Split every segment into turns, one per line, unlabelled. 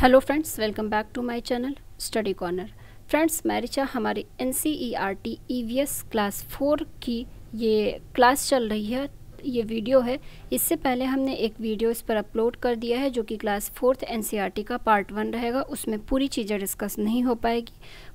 hello friends welcome back to my channel study corner friends मैरिचा हमारी N C E R T E V S class four की ये class चल रही है ये वीडियो है इससे पहले हमने एक वीडियो इस पर अपलोड कर दिया है जो कि क्लास फोर्थ एन का पार्ट वन रहेगा उसमें पूरी चीज़ें डिस्कस नहीं हो पाएगी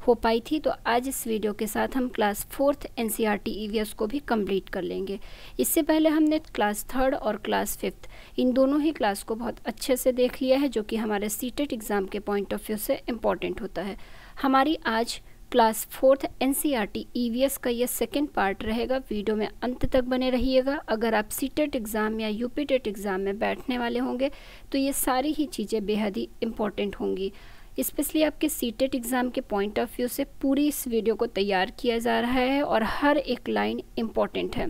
हो पाई थी तो आज इस वीडियो के साथ हम क्लास फोर्थ एन सी को भी कंप्लीट कर लेंगे इससे पहले हमने क्लास थर्ड और क्लास फिफ्थ इन दोनों ही क्लास को बहुत अच्छे से देख लिया है जो कि हमारे सीटेट एग्ज़ाम के पॉइंट ऑफ व्यू से इम्पॉर्टेंट होता है हमारी आज class fourth N C R T E V S का ये सेकेंड पार्ट रहेगा वीडियो में अंत तक बने रहिएगा अगर आप सी टेट एग्ज़ाम या यू पी टेट एग्ज़ाम में बैठने वाले होंगे तो ये सारी ही चीज़ें बेहद ही इम्पॉर्टेंट होंगी इस्पेशली आपके सी टेट एग्ज़ाम के पॉइंट ऑफ व्यू से पूरी इस वीडियो को तैयार किया जा रहा है और हर एक लाइन इम्पॉर्टेंट है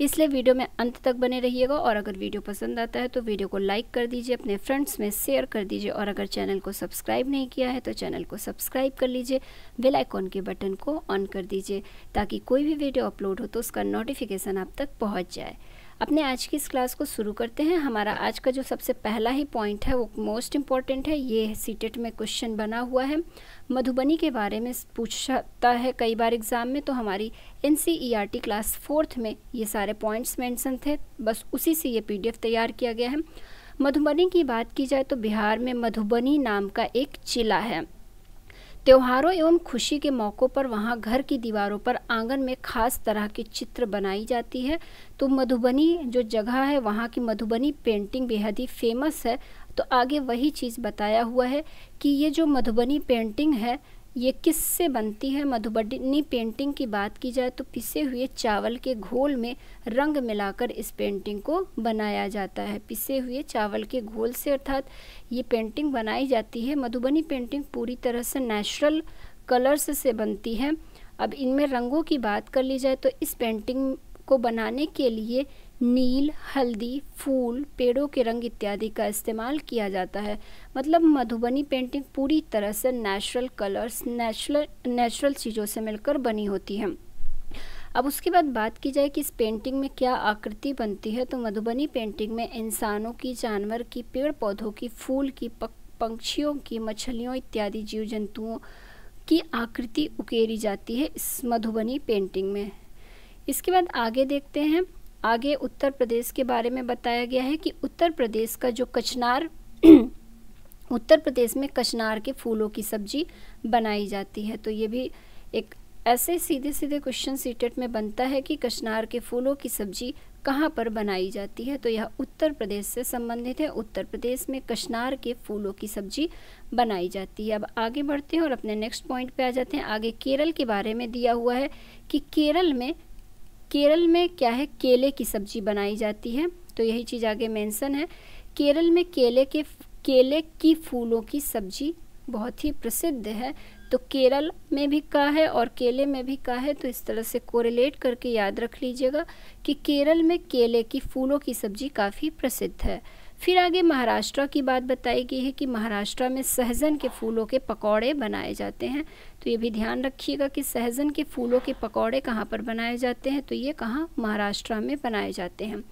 इसलिए वीडियो में अंत तक बने रहिएगा और अगर वीडियो पसंद आता है तो वीडियो को लाइक कर दीजिए अपने फ्रेंड्स में शेयर कर दीजिए और अगर चैनल को सब्सक्राइब नहीं किया है तो चैनल को सब्सक्राइब कर लीजिए बेल आइकॉन के बटन को ऑन कर दीजिए ताकि कोई भी वीडियो अपलोड हो तो उसका नोटिफिकेशन आप तक पहुँच जाए अपने आज की इस क्लास को शुरू करते हैं हमारा आज का जो सबसे पहला ही पॉइंट है वो मोस्ट इम्पॉर्टेंट है ये सीटेट में क्वेश्चन बना हुआ है मधुबनी के बारे में पूछता है कई बार एग्ज़ाम में तो हमारी एन क्लास फोर्थ में ये सारे पॉइंट्स मैंसन थे बस उसी से ये पी तैयार किया गया है मधुबनी की बात की जाए तो बिहार में मधुबनी नाम का एक जिला है त्योहारों एवं खुशी के मौक़ों पर वहाँ घर की दीवारों पर आंगन में खास तरह के चित्र बनाई जाती है तो मधुबनी जो जगह है वहाँ की मधुबनी पेंटिंग बेहद ही फेमस है तो आगे वही चीज़ बताया हुआ है कि ये जो मधुबनी पेंटिंग है ये किससे बनती है मधुबनी पेंटिंग की बात की जाए तो पिसे हुए चावल के घोल में रंग मिलाकर इस पेंटिंग को बनाया जाता है पिसे हुए चावल के घोल से अर्थात ये पेंटिंग बनाई जाती है मधुबनी पेंटिंग पूरी तरह से नेचुरल कलर्स से बनती है अब इनमें रंगों की बात कर ली जाए तो इस पेंटिंग को बनाने के लिए नील हल्दी फूल पेड़ों के रंग इत्यादि का इस्तेमाल किया जाता है मतलब मधुबनी पेंटिंग पूरी तरह से नेचुरल कलर्स नेचुरल नेचुरल चीज़ों से मिलकर बनी होती है अब उसके बाद बात की जाए कि इस पेंटिंग में क्या आकृति बनती है तो मधुबनी पेंटिंग में इंसानों की जानवर की पेड़ पौधों की फूल की पंक्षियों की मछलियों इत्यादि जीव जंतुओं की आकृति उकेरी जाती है इस मधुबनी पेंटिंग में इसके बाद आगे देखते हैं आगे उत्तर प्रदेश के बारे में बताया गया है कि उत्तर प्रदेश का जो कचनार उत्तर प्रदेश में कचनार के फूलों की सब्जी बनाई जाती है तो ये भी एक ऐसे सीधे सीधे क्वेश्चन सीटेट में बनता है कि कचनार के फूलों की सब्जी कहाँ पर बनाई जाती है तो यह उत्तर प्रदेश से संबंधित है उत्तर प्रदेश में कचनार के फूलों की सब्जी बनाई जाती है अब आगे बढ़ते हैं और अपने नेक्स्ट पॉइंट पे आ जाते हैं आगे केरल के बारे में दिया हुआ है कि केरल में केरल में क्या है केले की सब्जी बनाई जाती है तो यही चीज़ आगे मेंशन है केरल में केले के केले की फूलों की सब्जी बहुत ही प्रसिद्ध है तो केरल में भी का है और केले में भी का है तो इस तरह से कोरिलेट करके याद रख लीजिएगा कि केरल में केले की फूलों की सब्जी काफ़ी प्रसिद्ध है फिर आगे महाराष्ट्र की बात बताई गई है कि महाराष्ट्र में सहजन के फूलों के पकौड़े बनाए जाते हैं तो ये भी ध्यान रखिएगा कि सहजन के फूलों के पकौड़े कहाँ पर बनाए जाते हैं तो ये कहाँ महाराष्ट्र में बनाए जाते हैं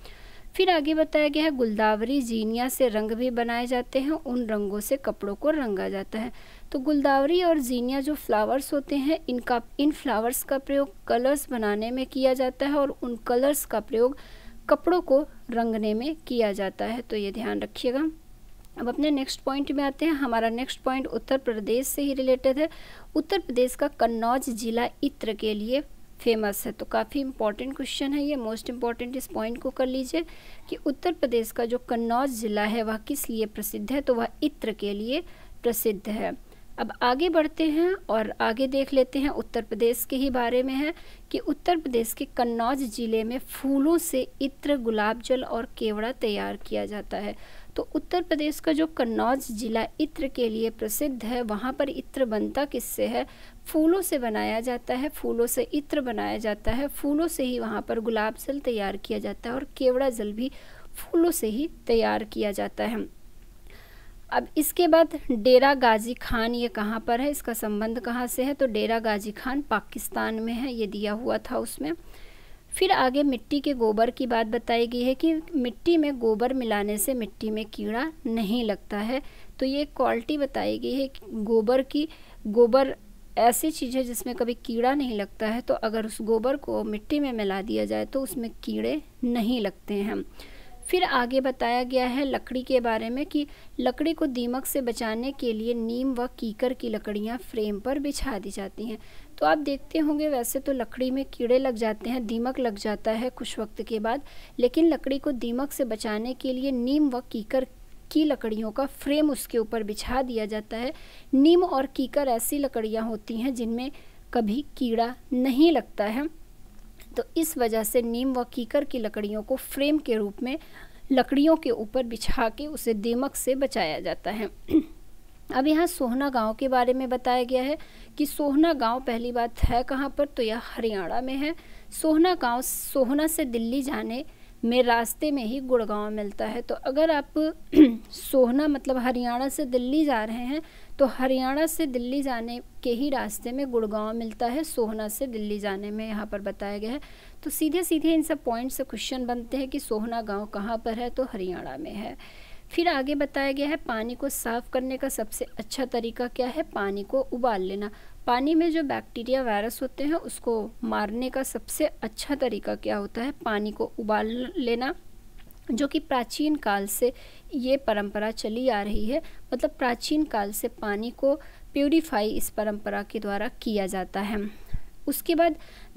फिर आगे बताया गया है गुलदावरी जीनिया से रंग भी बनाए जाते हैं उन रंगों से कपड़ों को रंगा जाता है तो गुलदावरी और जीनिया जो फ्लावर्स होते हैं इनका इन फ्लावर्स का प्रयोग कलर्स बनाने में किया जाता है और उन कलर्स का प्रयोग कपड़ों को रंगने में किया जाता है तो ये ध्यान रखिएगा अब अपने नेक्स्ट पॉइंट में आते हैं हमारा नेक्स्ट पॉइंट उत्तर प्रदेश से ही रिलेटेड है उत्तर प्रदेश का कन्नौज जिला इत्र के लिए फेमस है तो काफ़ी इम्पॉर्टेंट क्वेश्चन है ये मोस्ट इम्पॉर्टेंट इस पॉइंट को कर लीजिए कि उत्तर प्रदेश का जो कन्नौज ज़िला है वह किस लिए प्रसिद्ध है तो वह इत्र के लिए प्रसिद्ध है अब आगे बढ़ते हैं और आगे देख लेते हैं उत्तर प्रदेश के ही बारे में है कि उत्तर प्रदेश के कन्नौज ज़िले में फूलों से इत्र गुलाब जल और केवड़ा तैयार किया जाता है तो उत्तर प्रदेश का जो कन्नौज ज़िला इत्र के लिए प्रसिद्ध है वहाँ पर इत्र बनता किससे है फूलों से बनाया जाता है फूलों से इत्र बनाया जाता है फूलों से ही वहाँ पर गुलाब जल तैयार किया जाता है और केवड़ा जल भी फूलों से ही तैयार किया जाता है अब इसके बाद डेरा गाजी खान ये कहाँ पर है इसका संबंध कहाँ से है तो डेरा गाजी खान पाकिस्तान में है ये दिया हुआ था उसमें फिर आगे मिट्टी के गोबर की बात बताई गई है कि मिट्टी में गोबर मिलाने से मिट्टी में कीड़ा नहीं लगता है तो ये क्वालिटी बताई गई है गोबर की गोबर ऐसी चीज़ है जिसमें कभी कीड़ा नहीं लगता है तो अगर उस गोबर को मिट्टी में मिला दिया जाए तो उसमें कीड़े नहीं लगते हैं फिर आगे बताया गया है लकड़ी के बारे में कि लकड़ी को दीमक से बचाने के लिए नीम व कीकर की लकड़ियाँ फ्रेम पर बिछा दी जाती हैं तो आप देखते होंगे वैसे तो लकड़ी में कीड़े लग जाते हैं दीमक लग जाता है कुछ वक्त के बाद लेकिन लकड़ी को दीमक से बचाने के लिए नीम व कीकर की लकड़ियों का फ्रेम उसके ऊपर बिछा दिया जाता है नीम और कीकर ऐसी लकड़ियाँ होती हैं जिनमें कभी कीड़ा नहीं लगता है तो इस वजह से नीम व कीकर की लकड़ियों को फ्रेम के रूप में लकड़ियों के ऊपर बिछा के उसे दीमक से बचाया जाता है अब यहाँ सोहना गांव के बारे में बताया गया है कि सोहना गांव पहली बात है कहाँ पर तो यह हरियाणा में है सोहना गांव सोहना से दिल्ली जाने में रास्ते में ही गुड़गांव मिलता है तो अगर आप सोहना मतलब हरियाणा से दिल्ली जा रहे हैं तो हरियाणा से दिल्ली जाने के ही रास्ते में गुड़गांव मिलता है सोहना से दिल्ली जाने में यहाँ पर बताया गया है तो सीधे सीधे इन सब पॉइंट से क्वेश्चन बनते हैं कि सोहना गाँव कहाँ पर है तो हरियाणा में है फिर आगे बताया गया है पानी को साफ़ करने का सबसे अच्छा तरीका क्या है पानी को उबाल लेना पानी में जो बैक्टीरिया वायरस होते हैं उसको मारने का सबसे अच्छा तरीका क्या होता है पानी को उबाल लेना जो कि प्राचीन काल से ये परंपरा चली आ रही है मतलब प्राचीन काल से पानी को प्योरीफाई इस परंपरा के द्वारा किया जाता है उसके बाद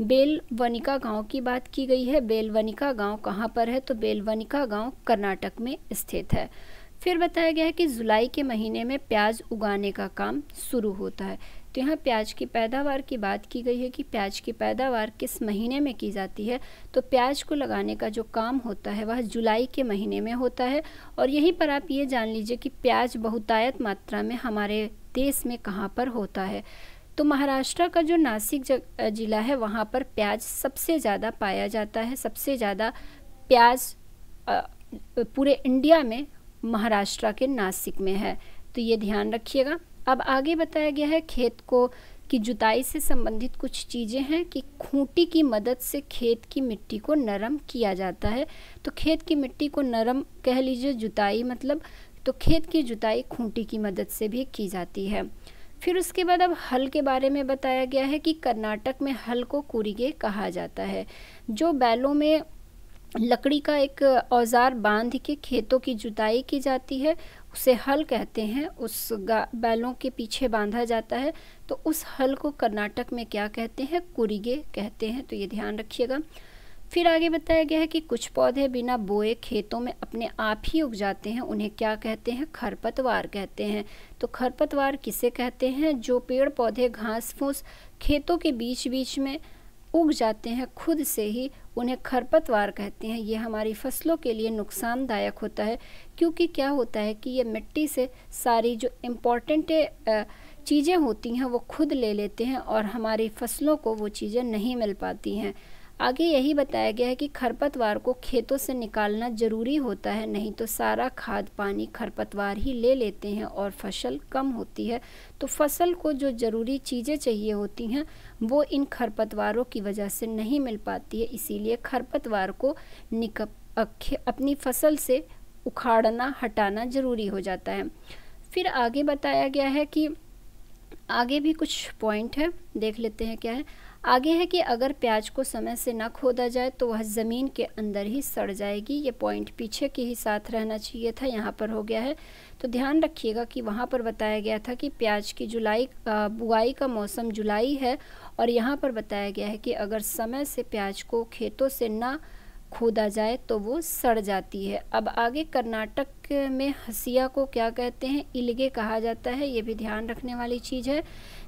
बेलवनिका गांव की बात की गई है बेलवनिका गांव कहाँ पर है तो बेलवनिका गांव कर्नाटक में स्थित है फिर बताया गया है कि जुलाई के महीने में प्याज उगाने का काम शुरू होता है तो यहाँ प्याज की पैदावार की बात की गई है कि प्याज की पैदावार किस महीने में की जाती है तो प्याज को लगाने का जो काम होता है वह जुलाई के महीने में होता है और यहीं पर आप ये जान लीजिए कि प्याज बहुतायत मात्रा में हमारे देश में कहाँ पर होता है तो महाराष्ट्र का जो नासिक ज़िला है वहाँ पर प्याज सबसे ज़्यादा पाया जाता है सबसे ज़्यादा प्याज पूरे इंडिया में महाराष्ट्र के नासिक में है तो ये ध्यान रखिएगा अब आगे बताया गया है खेत को की जुताई से संबंधित कुछ चीज़ें हैं कि खूंटी की मदद से खेत की मिट्टी को नरम किया जाता है तो खेत की मिट्टी को नरम कह लीजिए जुताई मतलब तो खेत की जुताई खूंटी की मदद से भी की जाती है फिर उसके बाद अब हल के बारे में बताया गया है कि कर्नाटक में हल को कुरिगे कहा जाता है जो बैलों में लकड़ी का एक औजार बांध के खेतों की जुताई की जाती है उसे हल कहते हैं उस बैलों के पीछे बांधा जाता है तो उस हल को कर्नाटक में क्या कहते हैं कुरिगे कहते हैं तो ये ध्यान रखिएगा फिर आगे बताया गया है कि कुछ पौधे बिना बोए खेतों में अपने आप ही उग जाते हैं उन्हें क्या कहते हैं खरपतवार कहते हैं तो खरपतवार किसे कहते हैं जो पेड़ पौधे घास फूस खेतों के बीच बीच में उग जाते हैं खुद से ही उन्हें खरपतवार कहते हैं ये हमारी फसलों के लिए नुकसानदायक होता है क्योंकि क्या होता है कि ये मिट्टी से सारी जो इम्पोर्टेंट चीज़ें होती हैं वो खुद ले लेते हैं और हमारी फसलों को वो चीज़ें नहीं मिल पाती हैं आगे यही बताया गया है कि खरपतवार को खेतों से निकालना ज़रूरी होता है नहीं तो सारा खाद पानी खरपतवार ही ले लेते हैं और फसल कम होती है तो फसल को जो ज़रूरी चीज़ें चाहिए होती हैं वो इन खरपतवारों की वजह से नहीं मिल पाती है इसीलिए खरपतवार को निक अपनी फसल से उखाड़ना हटाना ज़रूरी हो जाता है फिर आगे बताया गया है कि आगे भी कुछ पॉइंट है देख लेते हैं क्या है आगे है कि अगर प्याज को समय से ना खोदा जाए तो वह ज़मीन के अंदर ही सड़ जाएगी ये पॉइंट पीछे के ही साथ रहना चाहिए था यहाँ पर हो गया है तो ध्यान रखिएगा कि वहाँ पर बताया गया था कि प्याज की जुलाई बुआई का मौसम जुलाई है और यहाँ पर बताया गया है कि अगर समय से प्याज को खेतों से ना खोदा जाए तो वो सड़ जाती है अब आगे कर्नाटक में हसिया को क्या कहते हैं इलगे कहा जाता है ये भी ध्यान रखने वाली चीज़ है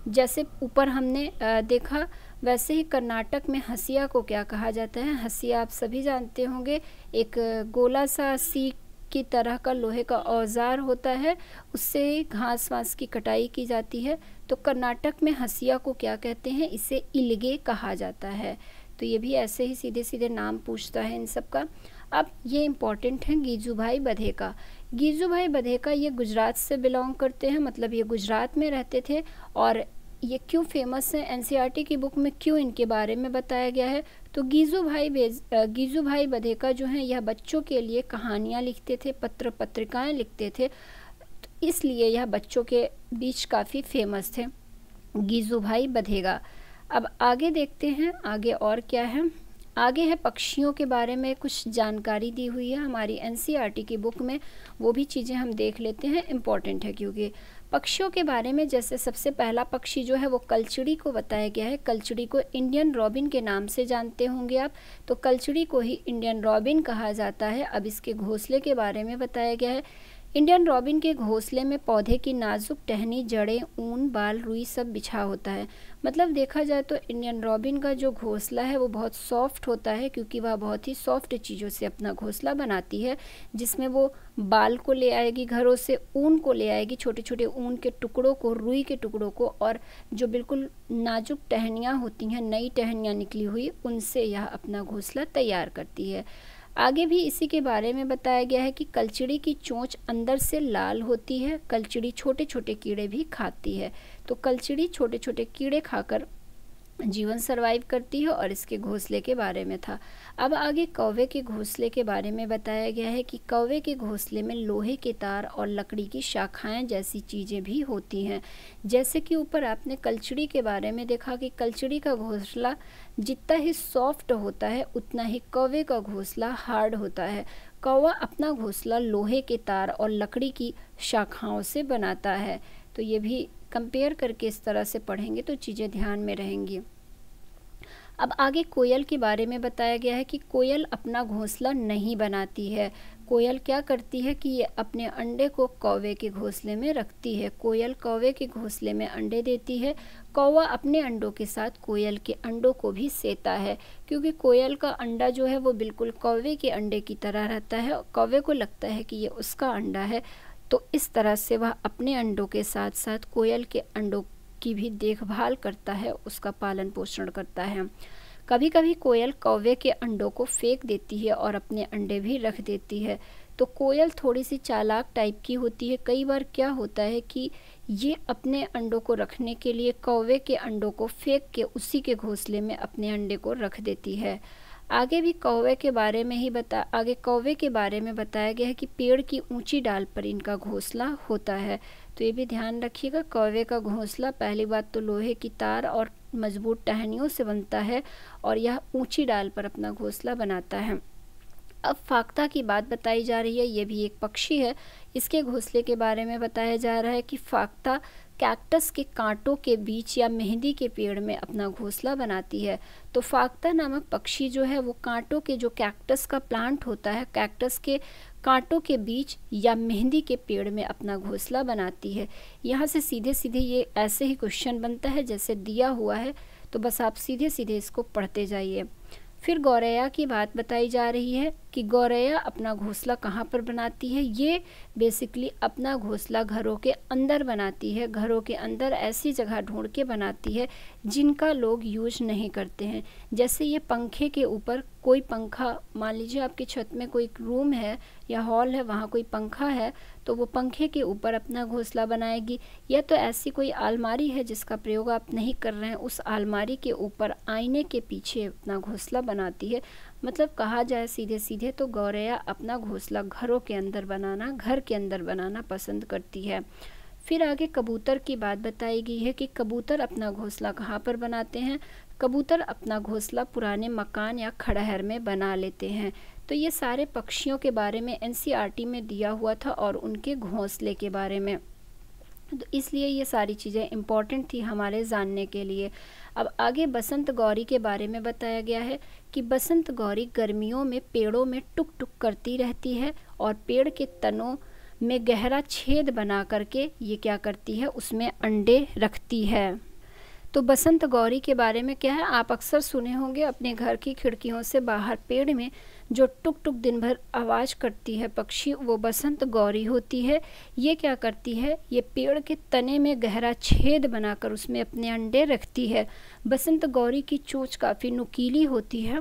जैसे ऊपर हमने देखा वैसे ही कर्नाटक में हसिया को क्या कहा जाता है हसिया आप सभी जानते होंगे एक गोला सा सीख की तरह का लोहे का औजार होता है उससे घास वास की कटाई की जाती है तो कर्नाटक में हसिया को क्या कहते हैं इसे इलगे कहा जाता है तो ये भी ऐसे ही सीधे सीधे नाम पूछता है इन सब का अब ये इम्पॉर्टेंट है गीजू भाई का गीजू भाई का ये गुजरात से बिलोंग करते हैं मतलब ये गुजरात में रहते थे और ये क्यों फेमस है एन की बुक में क्यों इनके बारे में बताया गया है तो गीजू भाई गीजू भाई का जो हैं यह बच्चों के लिए कहानियाँ लिखते थे पत्र पत्रिकाएँ लिखते थे तो इसलिए यह बच्चों के बीच काफ़ी फेमस थे गीजू भाई बधेगा अब आगे देखते हैं आगे और क्या है आगे है पक्षियों के बारे में कुछ जानकारी दी हुई है हमारी एन e की बुक में वो भी चीज़ें हम देख लेते हैं इम्पॉर्टेंट है क्योंकि पक्षियों के बारे में जैसे सबसे पहला पक्षी जो है वो कलचड़ी को बताया गया है कलचड़ी को इंडियन रॉबिन के नाम से जानते होंगे आप तो कलचड़ी को ही इंडियन रॉबिन कहा जाता है अब इसके घोंसले के बारे में बताया गया है इंडियन रॉबिन के घोंसले में पौधे की नाजुक टहनी जड़ें ऊन बाल रुई सब बिछा होता है मतलब देखा जाए तो इंडियन रॉबिन का जो घोंसला है वो बहुत सॉफ्ट होता है क्योंकि वह बहुत ही सॉफ्ट चीज़ों से अपना घोंसला बनाती है जिसमें वो बाल को ले आएगी घरों से ऊन को ले आएगी छोटे छोटे ऊन के टुकड़ों को रुई के टुकड़ों को और जो बिल्कुल नाजुक टहनियाँ होती हैं नई टहनियाँ निकली हुई उनसे यह अपना घोंसला तैयार करती है आगे भी इसी के बारे में बताया गया है कि कलचड़ी की चोंच अंदर से लाल होती है कलचड़ी छोटे छोटे कीड़े भी खाती है तो कलचड़ी छोटे छोटे कीड़े खाकर जीवन सरवाइव करती है और इसके घोंसले के बारे में था अब आगे कौवे के घोंसले के बारे में बताया गया है कि कौवे के घोंसले में लोहे के तार और लकड़ी की शाखाएं जैसी चीज़ें भी होती हैं जैसे कि ऊपर आपने कलचड़ी के बारे में देखा कि कलचड़ी का घोंसला जितना ही सॉफ्ट होता है उतना ही कौवे का घोंसला हार्ड होता है कौवा अपना घोंसला लोहे के तार और लकड़ी की शाखाओं से बनाता है तो ये भी कंपेयर करके इस तरह से पढ़ेंगे तो चीज़ें ध्यान में रहेंगी अब आगे कोयल के बारे में बताया गया है कि कोयल अपना घोंसला नहीं बनाती है कोयल क्या करती है कि ये अपने अंडे को कौवे के घोंसले में रखती है कोयल कौवे के घोंसले में अंडे देती है कौवा अपने अंडों के साथ कोयल के अंडों को भी सेता है क्योंकि कोयल का अंडा जो है वो बिल्कुल कौवे के अंडे की तरह रहता है कौवे को लगता है कि ये उसका अंडा है तो इस तरह से वह अपने अंडों के साथ साथ कोयल के अंडों की भी देखभाल करता है उसका पालन पोषण करता है कभी कभी कोयल कौवे के अंडों को फेंक देती है और अपने अंडे भी रख देती है तो कोयल थोड़ी सी चालाक टाइप की होती है कई बार क्या होता है कि ये अपने अंडों को रखने के लिए कौवे के अंडों को फेंक के उसी के घोंसले में अपने अंडे को रख देती है आगे भी कौवे के बारे में ही बता आगे कौवे के बारे में बताया गया है कि पेड़ की ऊंची डाल पर इनका घोंसला होता है तो ये भी ध्यान रखिएगा कौवे का घोंसला पहली बात तो लोहे की तार और मजबूत टहनियों से बनता है और यह ऊंची डाल पर अपना घोंसला बनाता है अब फाख्ता की बात बताई जा रही है ये भी एक पक्षी है इसके घोंसले के बारे में बताया जा रहा है कि फाख्ता कैक्टस के कांटों के बीच या मेहंदी के पेड़ में अपना घोंसला बनाती है तो फाकता नामक पक्षी जो है वो कांटों के जो कैक्टस का प्लांट होता है कैक्टस के कांटों के बीच या मेहंदी के पेड़ में अपना घोंसला बनाती है यहाँ से सीधे सीधे ये ऐसे ही क्वेश्चन बनता है जैसे दिया हुआ है तो बस आप सीधे सीधे इसको पढ़ते जाइए फिर गौरैया की बात बताई जा रही है कि गौरैया अपना घोंसला कहाँ पर बनाती है ये बेसिकली अपना घोंसला घरों के अंदर बनाती है घरों के अंदर ऐसी जगह ढूंढ के बनाती है जिनका लोग यूज नहीं करते हैं जैसे ये पंखे के ऊपर कोई पंखा मान लीजिए आपकी छत में कोई रूम है या हॉल है वहाँ कोई पंखा है तो वो पंखे के ऊपर अपना घोंसला बनाएगी या तो ऐसी कोई आलमारी है जिसका प्रयोग आप नहीं कर रहे हैं उस आलमारी के ऊपर आईने के पीछे अपना घोंसला बनाती है मतलब कहा जाए सीधे सीधे तो गौरैया अपना घोंसला घरों के अंदर बनाना घर के अंदर बनाना पसंद करती है फिर आगे कबूतर की बात बताई गई है कि कबूतर अपना घोंसला कहाँ पर बनाते हैं कबूतर अपना घोंसला पुराने मकान या खड़हर में बना लेते हैं तो ये सारे पक्षियों के बारे में एन में दिया हुआ था और उनके घोंसले के बारे में तो इसलिए ये सारी चीज़ें इम्पॉर्टेंट थी हमारे जानने के लिए अब आगे बसंत गौरी के बारे में बताया गया है कि बसंत गौरी गर्मियों में पेड़ों में टुक टुक करती रहती है और पेड़ के तनों में गहरा छेद बना करके ये क्या करती है उसमें अंडे रखती है तो बसंत गौरी के बारे में क्या है आप अक्सर सुने होंगे अपने घर की खिड़कियों से बाहर पेड़ में जो टुक टुक दिन भर आवाज़ करती है पक्षी वो बसंत गौरी होती है ये क्या करती है ये पेड़ के तने में गहरा छेद बनाकर उसमें अपने अंडे रखती है बसंत गौरी की चोंच काफ़ी नुकीली होती है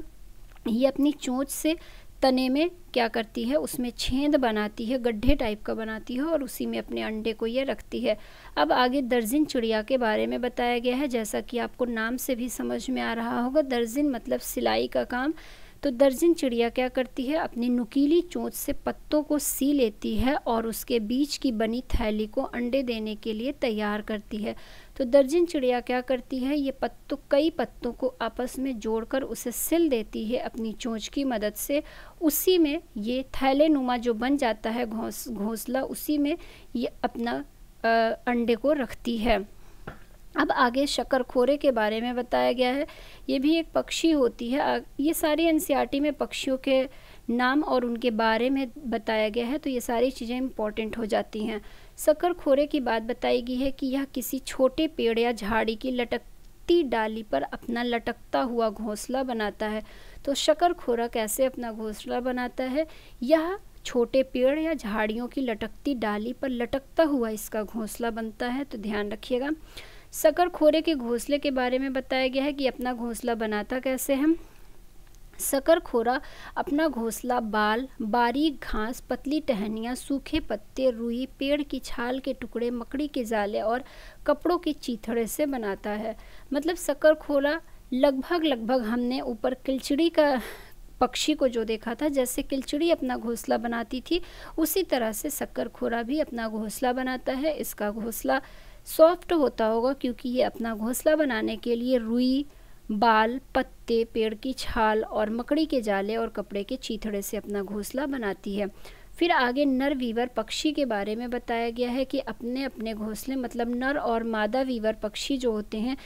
ये अपनी चोंच से तने में क्या करती है उसमें छेद बनाती है गड्ढे टाइप का बनाती है और उसी में अपने अंडे को ये रखती है अब आगे दर्जिन चिड़िया के बारे में बताया गया है जैसा कि आपको नाम से भी समझ में आ रहा होगा दर्जिन मतलब सिलाई का काम तो दर्जन चिड़िया क्या करती है अपनी नुकीली चोंच से पत्तों को सी लेती है और उसके बीच की बनी थैली को अंडे देने के लिए तैयार करती है तो दर्जन चिड़िया क्या करती है ये पत्तों कई पत्तों को आपस में जोड़कर उसे सिल देती है अपनी चोंच की मदद से उसी में ये थैले नुमा जो बन जाता है घोंस घोंसला उसी में ये अपना आ, अंडे को रखती है अब आगे शक्करखोरे के बारे में बताया गया है ये भी एक पक्षी होती है ये सारी एन में पक्षियों के नाम और उनके बारे में बताया गया है तो ये सारी चीज़ें इम्पॉर्टेंट हो जाती हैं शकरखोरे की बात बताई गई है कि यह किसी छोटे पेड़ या झाड़ी की लटकती डाली पर अपना लटकता हुआ घोंसला बनाता है तो शक्करखोरा कैसे अपना घोंसला बनाता है यह छोटे पेड़ या झाड़ियों की लटकती डाली पर लटकता हुआ इसका घोंसला बनता है तो ध्यान रखिएगा सकरखोरे के घोंसले के बारे में बताया गया है कि अपना घोंसला बनाता कैसे है सकरखोरा अपना घोंसला बाल बारीक घास पतली टहनियाँ सूखे पत्ते रुई पेड़ की छाल के टुकड़े मकड़ी के जाले और कपड़ों के चीथड़े से बनाता है मतलब सकरखोरा लगभग लगभग हमने ऊपर किलचड़ी का पक्षी को जो देखा था जैसे किलचड़ी अपना घोंसला बनाती थी उसी तरह से सक्कर खोरा भी अपना घोंसला बनाता है इसका घोंसला सॉफ्ट होता होगा क्योंकि ये अपना घोंसला बनाने के लिए रुई बाल पत्ते पेड़ की छाल और मकड़ी के जाले और कपड़े के चीथड़े से अपना घोंसला बनाती है फिर आगे नर वीवर पक्षी के बारे में बताया गया है कि अपने अपने घोंसले मतलब नर और मादा वीवर पक्षी जो होते हैं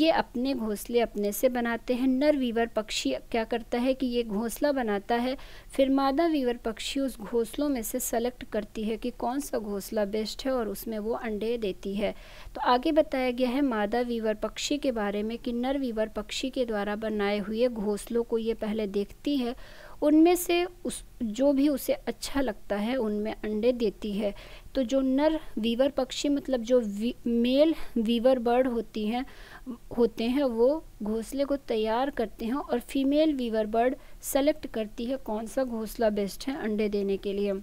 ये अपने घोंसले अपने से बनाते हैं नर वीवर पक्षी क्या करता है कि ये घोंसला बनाता है फिर मादा वीवर पक्षी उस घोंसलों में से सेलेक्ट करती है कि कौन सा घोंसला बेस्ट है और उसमें वो अंडे देती है तो आगे बताया गया है मादा वीवर पक्षी के बारे में कि नर वीवर पक्षी के द्वारा बनाए हुए घोंसलों को ये पहले देखती है उनमें से उस जो भी उसे अच्छा लगता है उनमें अंडे देती है तो जो नर वीवर पक्षी मतलब जो वी, मेल वीवर बर्ड होती हैं होते हैं वो घोंसले को तैयार करते हैं और फीमेल वीवर बर्ड सेलेक्ट करती है कौन सा घोंसला बेस्ट है अंडे देने के लिए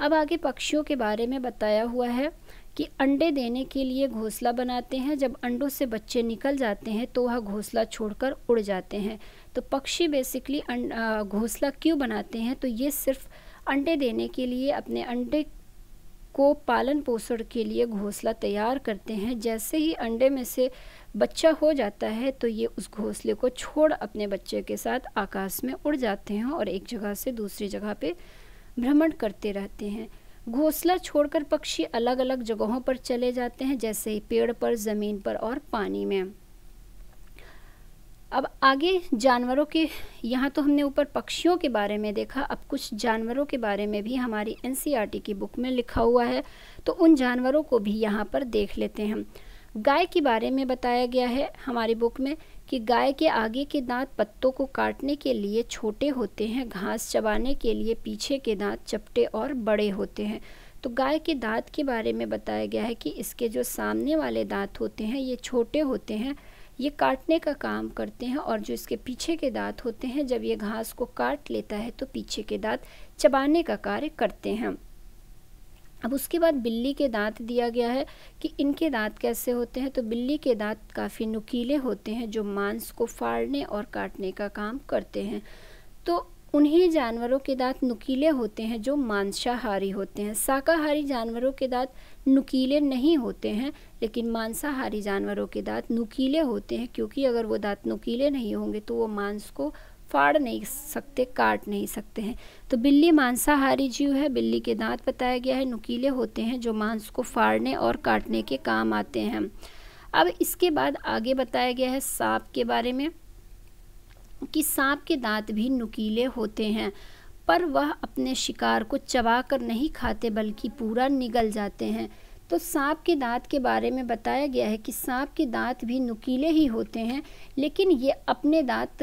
अब आगे पक्षियों के बारे में बताया हुआ है कि अंडे देने के लिए घोंसला बनाते हैं जब अंडों से बच्चे निकल जाते हैं तो वह घोंसला छोड़कर उड़ जाते हैं तो पक्षी बेसिकली अं, घोंसला क्यों बनाते हैं तो ये सिर्फ अंडे देने के लिए अपने अंडे को पालन पोषण के लिए घोंसला तैयार करते हैं जैसे ही अंडे में से बच्चा हो जाता है तो ये उस घोंसले को छोड़ अपने बच्चे के साथ आकाश में उड़ जाते हैं और एक जगह से दूसरी जगह पे भ्रमण करते रहते हैं घोंसला छोड़कर पक्षी अलग अलग जगहों पर चले जाते हैं जैसे पेड़ पर ज़मीन पर और पानी में अब आगे जानवरों के यहाँ तो हमने ऊपर पक्षियों के बारे में देखा अब कुछ जानवरों के बारे में भी हमारी एन e की बुक में लिखा हुआ है तो उन जानवरों को भी यहाँ पर देख लेते हैं गाय के बारे में बताया गया है हमारी बुक में कि गाय के आगे के दांत पत्तों को काटने के लिए छोटे होते हैं घास चबाने के लिए पीछे के दांत चपटे और बड़े होते हैं तो गाय के दांत के बारे में बताया गया है कि इसके जो सामने वाले दांत होते हैं ये छोटे होते हैं ये काटने का काम करते हैं और जो इसके पीछे के दांत होते हैं जब ये घास को काट लेता है तो पीछे के दांत चबाने का कार्य करते हैं अब उसके बाद बिल्ली के दांत दिया गया है कि इनके दांत कैसे होते हैं तो बिल्ली के दांत काफ़ी नुकीले होते हैं जो मांस को फाड़ने और काटने का काम करते हैं तो उन्हीं जानवरों के दांत नुकीले होते हैं जो मांसाहारी होते हैं शाकाहारी जानवरों के दांत नुकीले नहीं होते हैं लेकिन मांसाहारी जानवरों के दांत नुकीले होते हैं क्योंकि अगर वो दांत नुकीले नहीं होंगे तो वो मांस को फाड़ नहीं सकते काट नहीं सकते हैं तो बिल्ली मांसाहारी जीव है बिल्ली के दांत बताया गया है नुकीले होते हैं जो मांस को फाड़ने और काटने के काम आते हैं अब इसके बाद आगे बताया गया है सांप के बारे में कि सांप के दांत भी नुकीले होते हैं पर वह अपने शिकार को चबाकर नहीं खाते बल्कि पूरा निगल जाते हैं तो सांप के दांत के बारे में बताया गया है कि सांप के दांत भी नुकीले ही होते हैं लेकिन ये अपने दांत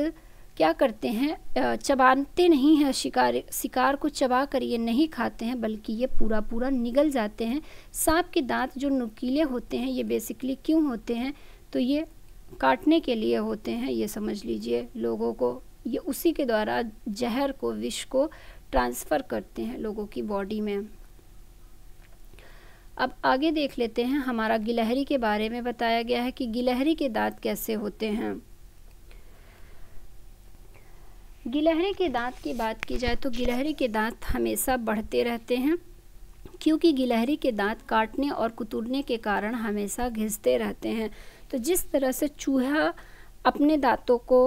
क्या करते हैं चबाते नहीं हैं शिकार शिकार को चबा कर ये नहीं खाते हैं बल्कि ये पूरा पूरा निगल जाते हैं सांप के दांत जो नुकीले होते हैं ये बेसिकली क्यों होते हैं तो ये काटने के लिए होते हैं ये समझ लीजिए लोगों को ये उसी के द्वारा जहर को विष को ट्रांसफ़र करते हैं लोगों की बॉडी में अब आगे देख लेते हैं हमारा गिलहरी के बारे में बताया गया है कि गिलहरी के दांत कैसे होते हैं गिलहरी के दांत की बात की जाए तो गिलहरी के दांत हमेशा बढ़ते रहते हैं क्योंकि गिलहरी के दांत काटने और कुतुरने के कारण हमेशा घिसते रहते हैं तो जिस तरह से चूहा अपने दांतों को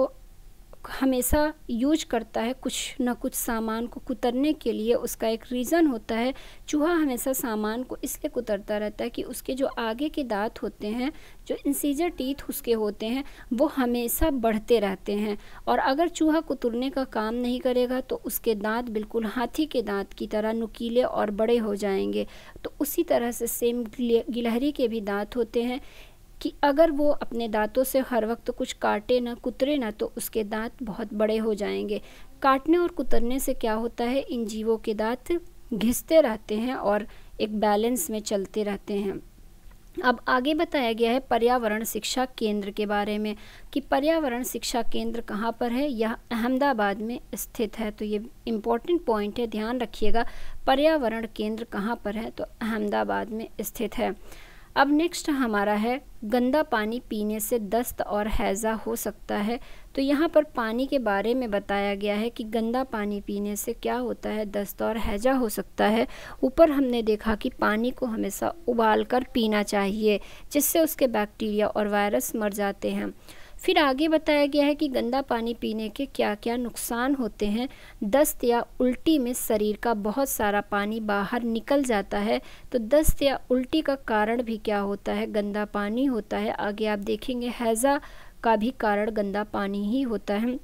हमेशा यूज करता है कुछ ना कुछ सामान को कुतरने के लिए उसका एक रीज़न होता है चूहा हमेशा सामान को इसलिए कुतरता रहता है कि उसके जो आगे के दांत होते हैं जो इंसीजर टीथ उसके होते हैं वो हमेशा बढ़ते रहते हैं और अगर चूहा कुतरने का काम नहीं करेगा तो उसके दांत बिल्कुल हाथी के दांत की तरह नुकीले और बड़े हो जाएंगे तो उसी तरह से सेम गिलहरी के भी दांत होते हैं कि अगर वो अपने दांतों से हर वक्त कुछ काटे ना कुतरे ना तो उसके दांत बहुत बड़े हो जाएंगे काटने और कुतरने से क्या होता है इन जीवों के दांत घिसते रहते हैं और एक बैलेंस में चलते रहते हैं अब आगे बताया गया है पर्यावरण शिक्षा केंद्र के बारे में कि पर्यावरण शिक्षा केंद्र कहाँ पर है यह अहमदाबाद में स्थित है तो ये इम्पोर्टेंट पॉइंट है ध्यान रखिएगा पर्यावरण केंद्र कहाँ पर है तो अहमदाबाद में स्थित है अब नेक्स्ट हमारा है गंदा पानी पीने से दस्त और हैज़ा हो सकता है तो यहाँ पर पानी के बारे में बताया गया है कि गंदा पानी पीने से क्या होता है दस्त और हैज़ा हो सकता है ऊपर हमने देखा कि पानी को हमेशा उबाल कर पीना चाहिए जिससे उसके बैक्टीरिया और वायरस मर जाते हैं फिर आगे बताया गया है कि गंदा पानी पीने के क्या क्या नुकसान होते हैं दस्त या उल्टी में शरीर का बहुत सारा पानी बाहर निकल जाता है तो दस्त या उल्टी का कारण भी क्या होता है गंदा पानी होता है आगे आप देखेंगे हैज़ा का भी कारण गंदा पानी ही होता है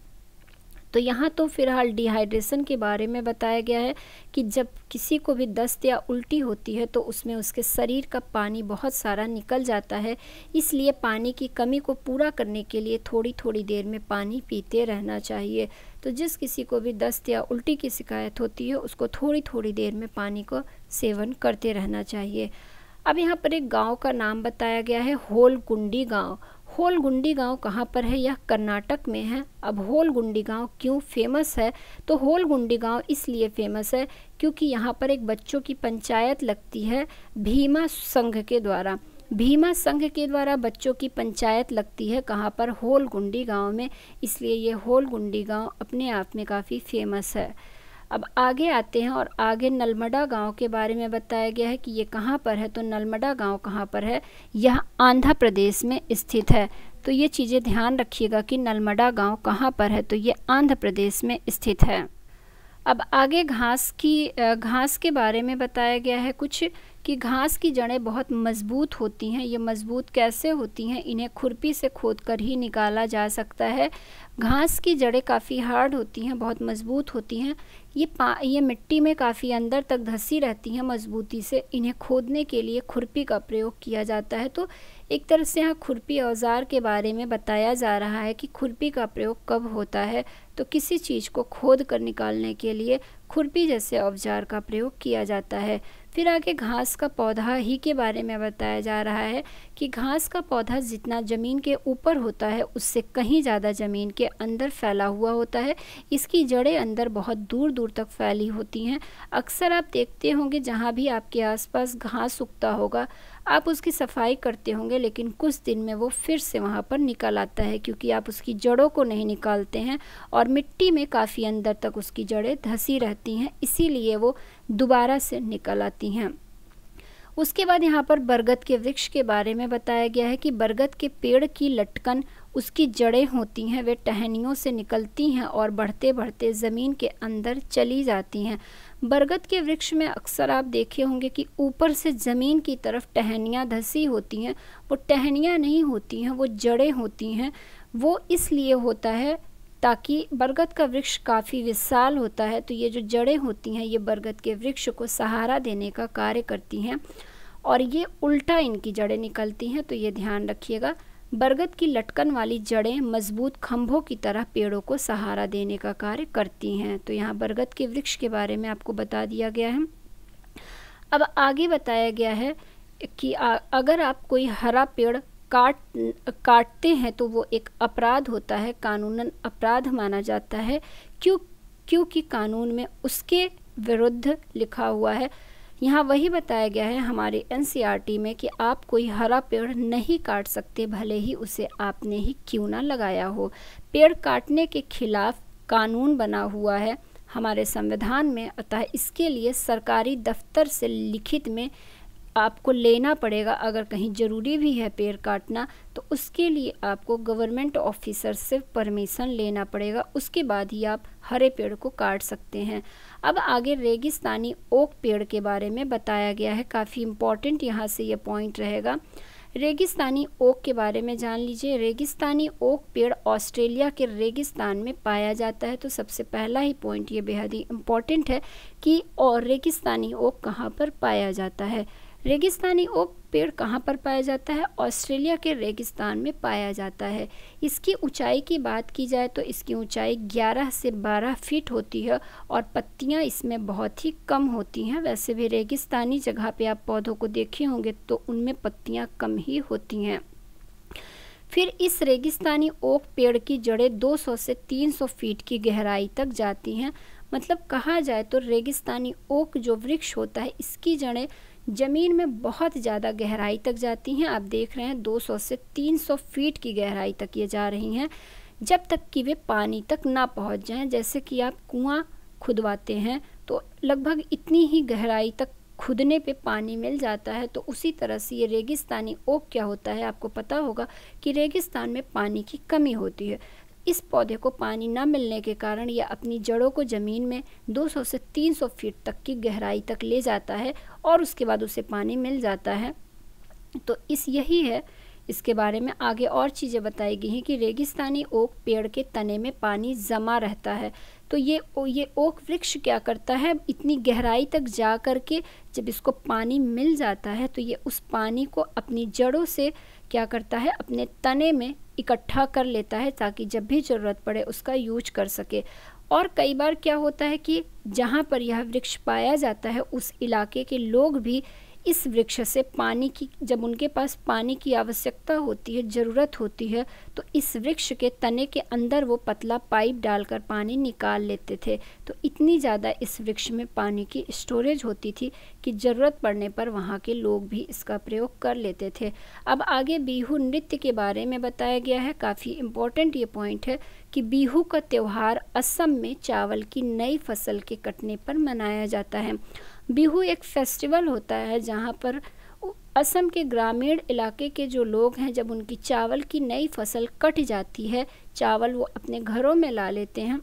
तो यहाँ तो फिलहाल डिहाइड्रेशन के बारे में बताया गया है कि जब किसी को भी दस्त या उल्टी होती है तो उसमें उसके शरीर का पानी बहुत सारा निकल जाता है इसलिए पानी की कमी को पूरा करने के लिए थोड़ी थोड़ी देर में पानी पीते रहना चाहिए तो जिस किसी को भी दस्त या उल्टी की शिकायत होती है उसको थोड़ी थोड़ी देर में पानी को सेवन करते रहना चाहिए अब यहाँ पर एक गांव का नाम बताया गया है होलकुंडी गांव होलगुंडी गांव कहाँ पर है यह कर्नाटक में है अब होलगुंडी गांव क्यों फेमस है तो होलगुंडी गांव इसलिए फेमस है क्योंकि यहाँ पर एक बच्चों की पंचायत लगती है भीमा संघ के द्वारा भीमा संघ के द्वारा बच्चों की पंचायत लगती है कहाँ पर होलगुंडी गांव में इसलिए ये होलगुंडी गांव अपने आप में काफ़ी फेमस है अब आगे आते हैं और आगे नलमडा गांव के बारे में बताया गया है कि ये कहाँ पर है तो नलमडा गांव कहाँ पर है यह आंध्र प्रदेश में स्थित है तो ये चीज़ें ध्यान रखिएगा कि नलमडा गांव कहाँ पर है तो ये आंध्र प्रदेश में स्थित है अब आगे घास की घास के बारे में बताया गया है कुछ कि घास की जड़ें बहुत मज़बूत होती हैं ये मज़बूत कैसे होती हैं इन्हें खुरपी से खोद कर ही निकाला जा सकता है घास की जड़ें काफ़ी हार्ड होती हैं बहुत मज़बूत होती हैं ये पा ये मिट्टी में काफ़ी अंदर तक धसी रहती हैं मज़बूती से इन्हें खोदने के लिए खुरपी का प्रयोग किया जाता है तो एक तरह से यहाँ खुरपी औजार के बारे में बताया जा रहा है कि खुरपी का प्रयोग कब होता है तो किसी चीज़ को खोद कर निकालने के लिए खुरपी जैसे औजार का प्रयोग किया जाता है फिर आगे घास का पौधा ही के बारे में बताया जा रहा है कि घास का पौधा जितना ज़मीन के ऊपर होता है उससे कहीं ज़्यादा ज़मीन के अंदर फैला हुआ होता है इसकी जड़ें अंदर बहुत दूर दूर तक फैली होती हैं अक्सर आप देखते होंगे जहाँ भी आपके आसपास घास उगता होगा आप उसकी सफाई करते होंगे लेकिन कुछ दिन में वो फिर से वहाँ पर निकल आता है क्योंकि आप उसकी जड़ों को नहीं निकालते हैं और मिट्टी में काफ़ी अंदर तक उसकी जड़ें धसी रहती हैं इसीलिए वो दोबारा से निकल आती हैं उसके बाद यहाँ पर बरगद के वृक्ष के बारे में बताया गया है कि बरगद के पेड़ की लटकन उसकी जड़ें होती हैं वे टहनियों से निकलती हैं और बढ़ते बढ़ते ज़मीन के अंदर चली जाती हैं बरगद के वृक्ष में अक्सर आप देखे होंगे कि ऊपर से ज़मीन की तरफ टहनियाँ धसी होती हैं वो टहनियाँ नहीं होती हैं वो जड़ें होती हैं वो इसलिए होता है ताकि बरगद का वृक्ष काफ़ी विशाल होता है तो ये जो जड़ें होती हैं ये बरगद के वृक्ष को सहारा देने का कार्य करती हैं और ये उल्टा इनकी जड़ें निकलती हैं तो ये ध्यान रखिएगा बरगद की लटकन वाली जड़ें मजबूत खम्भों की तरह पेड़ों को सहारा देने का कार्य करती हैं तो यहाँ बरगद के वृक्ष के बारे में आपको बता दिया गया है अब आगे बताया गया है कि अगर आप कोई हरा पेड़ काट काटते हैं तो वो एक अपराध होता है कानूनन अपराध माना जाता है क्यों क्योंकि कानून में उसके विरुद्ध लिखा हुआ है यहाँ वही बताया गया है हमारे एन में कि आप कोई हरा पेड़ नहीं काट सकते भले ही उसे आपने ही क्यों ना लगाया हो पेड़ काटने के खिलाफ कानून बना हुआ है हमारे संविधान में अतः इसके लिए सरकारी दफ्तर से लिखित में आपको लेना पड़ेगा अगर कहीं ज़रूरी भी है पेड़ काटना तो उसके लिए आपको गवर्नमेंट ऑफिसर से परमिशन लेना पड़ेगा उसके बाद ही आप हरे पेड़ को काट सकते हैं अब आगे रेगिस्तानी ओक पेड़ के बारे में बताया गया है काफ़ी इम्पॉर्टेंट यहाँ से ये यह पॉइंट रहेगा रेगिस्तानी ओक के बारे में जान लीजिए रेगिस्तानी ओक पेड़ ऑस्ट्रेलिया के रेगिस्तान में पाया जाता है तो सबसे पहला ही पॉइंट ये बेहद ही इम्पॉर्टेंट है कि और रेगिस्तानी ओक कहाँ पर पाया जाता है रेगिस्तानी ओक पेड़ कहाँ पर पाया जाता है ऑस्ट्रेलिया के रेगिस्तान में पाया जाता है इसकी ऊंचाई की बात की जाए तो इसकी ऊंचाई 11 से 12 फीट होती है और पत्तियाँ इसमें बहुत ही कम होती हैं वैसे भी रेगिस्तानी जगह पे आप पौधों को देखे होंगे तो उनमें पत्तियाँ कम ही होती हैं फिर इस रेगिस्तानी ओक पेड़ की जड़ें 200 से 300 फीट की गहराई तक जाती हैं मतलब कहा जाए तो रेगिस्तानी ओक जो वृक्ष होता है इसकी जड़ें ज़मीन में बहुत ज़्यादा गहराई तक जाती हैं आप देख रहे हैं 200 से 300 फीट की गहराई तक ये जा रही हैं जब तक कि वे पानी तक ना पहुंच जाएं जैसे कि आप कुआं खुदवाते हैं तो लगभग इतनी ही गहराई तक खुदने पे पानी मिल जाता है तो उसी तरह से ये रेगिस्तानी ओक क्या होता है आपको पता होगा कि रेगिस्तान में पानी की कमी होती है इस पौधे को पानी न मिलने के कारण यह अपनी जड़ों को ज़मीन में 200 से 300 फीट तक की गहराई तक ले जाता है और उसके बाद उसे पानी मिल जाता है तो इस यही है इसके बारे में आगे और चीज़ें बताई गई हैं कि रेगिस्तानी ओक पेड़ के तने में पानी जमा रहता है तो ये ये ओक वृक्ष क्या करता है इतनी गहराई तक जा कर के जब इसको पानी मिल जाता है तो ये उस पानी को अपनी जड़ों से क्या करता है अपने तने में इकट्ठा कर लेता है ताकि जब भी ज़रूरत पड़े उसका यूज कर सके और कई बार क्या होता है कि जहाँ पर यह वृक्ष पाया जाता है उस इलाके के लोग भी इस वृक्ष से पानी की जब उनके पास पानी की आवश्यकता होती है ज़रूरत होती है तो इस वृक्ष के तने के अंदर वो पतला पाइप डालकर पानी निकाल लेते थे तो इतनी ज़्यादा इस वृक्ष में पानी की स्टोरेज होती थी कि ज़रूरत पड़ने पर वहाँ के लोग भी इसका प्रयोग कर लेते थे अब आगे बीहू नृत्य के बारे में बताया गया है काफ़ी इम्पोर्टेंट ये पॉइंट है कि बीहू का त्यौहार असम में चावल की नई फसल के कटने पर मनाया जाता है बिहू एक फेस्टिवल होता है जहाँ पर असम के ग्रामीण इलाके के जो लोग हैं जब उनकी चावल की नई फसल कट जाती है चावल वो अपने घरों में ला लेते हैं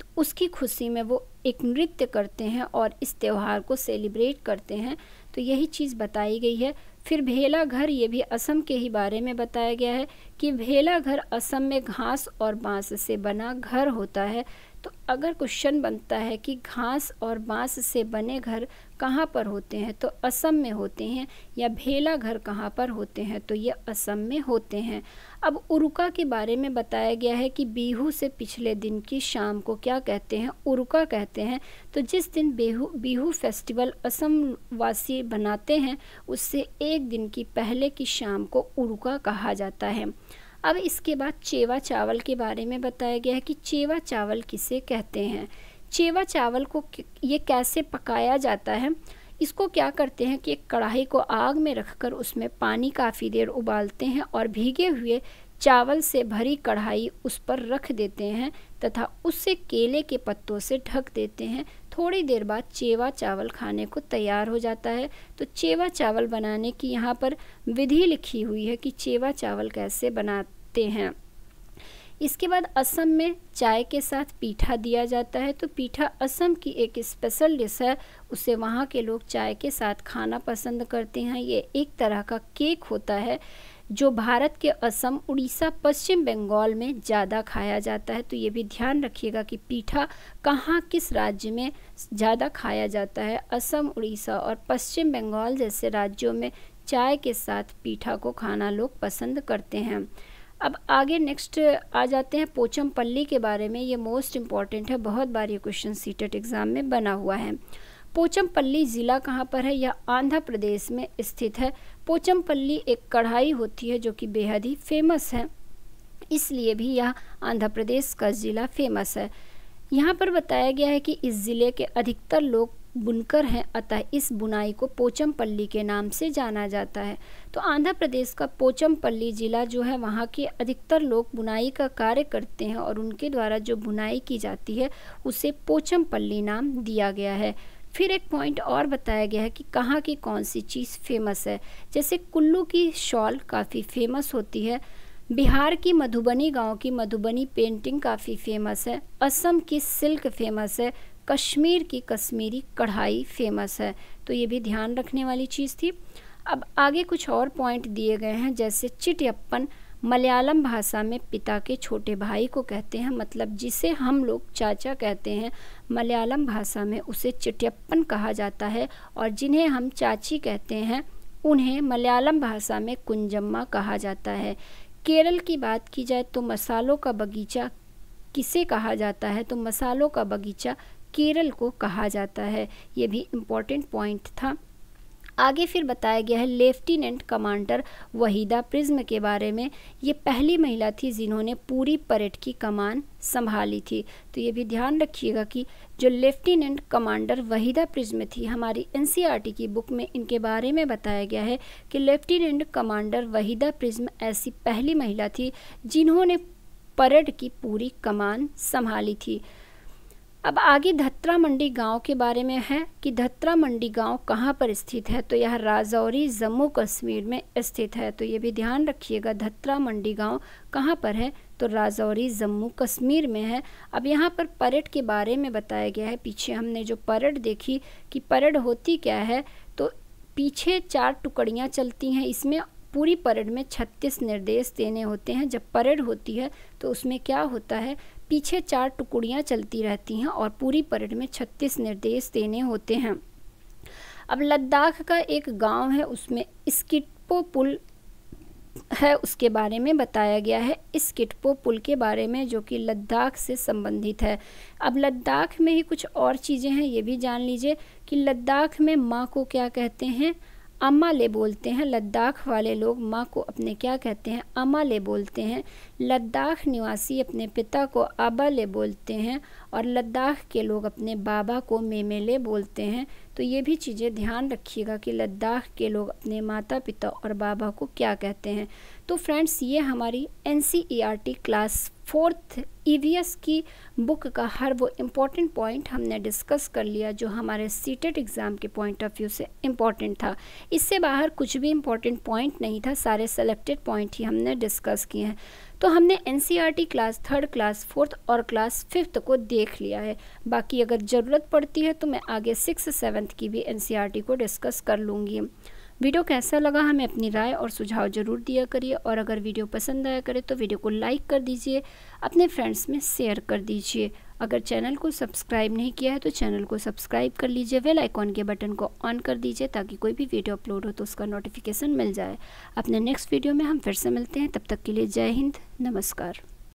तो उसकी खुशी में वो एक नृत्य करते हैं और इस त्यौहार को सेलिब्रेट करते हैं तो यही चीज़ बताई गई है फिर भेला घर ये भी असम के ही बारे में बताया गया है कि भेला घर असम में घास और बांस से बना घर होता है तो अगर क्वेश्चन बनता है कि घास और बांस से बने घर कहाँ पर होते हैं तो असम में होते हैं या भेला घर कहाँ पर होते हैं तो ये असम में होते हैं अब उरुका के बारे में बताया गया है कि बीहू से पिछले दिन की शाम को क्या कहते हैं उरुका कहते हैं तो जिस दिन बेहू बीहू फेस्टिवल असम वासी बनाते हैं उससे एक दिन की पहले की शाम को उरुका कहा जाता है अब इसके बाद चेवा चावल के बारे में बताया गया है कि चेवा चावल किसे कहते हैं चेवा चावल को ये कैसे पकाया जाता है इसको क्या करते हैं कि एक कढ़ाई को आग में रखकर उसमें पानी काफ़ी देर उबालते हैं और भीगे हुए चावल से भरी कढ़ाई उस पर रख देते हैं तथा उससे केले के पत्तों से ढक देते हैं थोड़ी देर बाद चेवा चावल खाने को तैयार हो जाता है तो चेवा चावल बनाने की यहाँ पर विधि लिखी हुई है कि चेवा चावल कैसे बनाते हैं इसके बाद असम में चाय के साथ पीठा दिया जाता है तो पीठा असम की एक स्पेशल डिश है उसे वहाँ के लोग चाय के साथ खाना पसंद करते हैं ये एक तरह का केक होता है जो भारत के असम उड़ीसा पश्चिम बंगाल में ज़्यादा खाया जाता है तो ये भी ध्यान रखिएगा कि पीठा कहाँ किस राज्य में ज़्यादा खाया जाता है असम उड़ीसा और पश्चिम बंगाल जैसे राज्यों में चाय के साथ पीठा को खाना लोग पसंद करते हैं अब आगे नेक्स्ट आ जाते हैं पोचम पल्ली के बारे में ये मोस्ट इम्पॉर्टेंट है बहुत बार ये क्वेश्चन सीटेट एग्ज़ाम में बना हुआ है पोचमपल्ली ज़िला कहाँ पर है यह आंध्र प्रदेश में स्थित है पोचमपल्ली एक कढ़ाई होती है जो कि बेहद ही फेमस है इसलिए भी यह आंध्र प्रदेश का ज़िला फेमस है यहाँ पर बताया गया है कि इस ज़िले के अधिकतर लोग बुनकर हैं अतः इस बुनाई को पोचमपल्ली के नाम से जाना जाता है तो आंध्र प्रदेश का पोचमपल्ली ज़िला जो है वहाँ के अधिकतर लोग बुनाई का कार्य करते हैं और उनके द्वारा जो बुनाई की जाती है उसे पोचमपल्ली नाम दिया गया है फिर एक पॉइंट और बताया गया है कि कहाँ की कौन सी चीज़ फेमस है जैसे कुल्लू की शॉल काफ़ी फेमस होती है बिहार की मधुबनी गांव की मधुबनी पेंटिंग काफ़ी फेमस है असम की सिल्क फेमस है कश्मीर की कश्मीरी कढ़ाई फेमस है तो ये भी ध्यान रखने वाली चीज़ थी अब आगे कुछ और पॉइंट दिए गए हैं जैसे चिटअप्पन मलयालम भाषा में पिता के छोटे भाई को कहते हैं मतलब जिसे हम लोग चाचा कहते हैं मलयालम भाषा में उसे चिटियप्पन कहा जाता है और जिन्हें हम चाची कहते हैं उन्हें मलयालम भाषा में कुंजम्मा कहा जाता है केरल की बात की जाए तो मसालों का बगीचा किसे कहा जाता है तो मसालों का बगीचा केरल को कहा जाता है ये भी इम्पोर्टेंट पॉइंट था आगे फिर बताया गया है लेफ्टिनेंट कमांडर वहीदा प्रिज्म के बारे में ये पहली महिला थी जिन्होंने पूरी परेड की कमान संभाली थी तो ये भी ध्यान रखिएगा कि जो लेफ्टिनेंट कमांडर वहीदा प्रिज्म थी हमारी एन की बुक में इनके बारे में बताया गया है कि लेफ्टिनेंट कमांडर वहीदा प्रिज्म ऐसी पहली महिला थी जिन्होंने परेड की पूरी कमान संभाली थी अब आगे धत्रा मंडी गांव के बारे में है कि धत्रा मंडी गांव कहाँ पर स्थित है तो यह राजौरी जम्मू कश्मीर में स्थित है तो ये भी ध्यान रखिएगा धत्रा मंडी गांव कहाँ पर है तो राजौरी जम्मू कश्मीर में है अब यहाँ पर परेड के बारे में बताया गया है पीछे हमने जो परेड देखी कि परेड होती क्या है तो पीछे चार टुकड़ियाँ चलती हैं इसमें पूरी परेड में 36 निर्देश देने होते हैं जब परेड होती है तो उसमें क्या होता है पीछे चार टुकड़ियाँ चलती रहती हैं और पूरी परेड में छत्तीस निर्देश देने होते हैं अब लद्दाख का एक गांव है उसमें स्किटपो पुल है उसके बारे में बताया गया है इस किटपो पुल के बारे में जो कि लद्दाख से संबंधित है अब लद्दाख में ही कुछ और चीज़ें हैं ये भी जान लीजिए कि लद्दाख में माँ को क्या कहते हैं अम्मा ले बोलते हैं लद्दाख वाले लोग माँ को अपने क्या कहते हैं अम्मा ले बोलते हैं लद्दाख निवासी अपने पिता को आबा ले बोलते हैं और लद्दाख के लोग अपने बाबा को मेमे ले बोलते हैं तो ये भी चीज़ें ध्यान रखिएगा कि लद्दाख के लोग अपने माता पिता और बाबा को क्या कहते हैं तो फ्रेंड्स ये हमारी N e class fourth E e की बुक का हर वो इम्पॉर्टेंट पॉइंट हमने डिस्कस कर लिया जो हमारे सीटेट एग्ज़ाम के पॉइंट ऑफ व्यू से इम्पॉर्टेंट था इससे बाहर कुछ भी इम्पॉर्टेंट पॉइंट नहीं था सारे सेलेक्टेड पॉइंट ही हमने डिस्कस किए हैं तो हमने N class third class fourth और क्लास फिफ्थ को देख लिया है बाकी अगर ज़रूरत पड़ती है तो मैं आगे सिक्स सेवन्थ की भी एन e को डिस्कस कर लूँगी वीडियो कैसा लगा हमें अपनी राय और सुझाव ज़रूर दिया करिए और अगर वीडियो पसंद आया करे तो वीडियो को लाइक कर दीजिए अपने फ्रेंड्स में शेयर कर दीजिए अगर चैनल को सब्सक्राइब नहीं किया है तो चैनल को सब्सक्राइब कर लीजिए वेल आइकॉन के बटन को ऑन कर दीजिए ताकि कोई भी वीडियो अपलोड हो तो उसका नोटिफिकेशन मिल जाए अपने नेक्स्ट वीडियो में हम फिर से मिलते हैं तब तक के लिए जय हिंद नमस्कार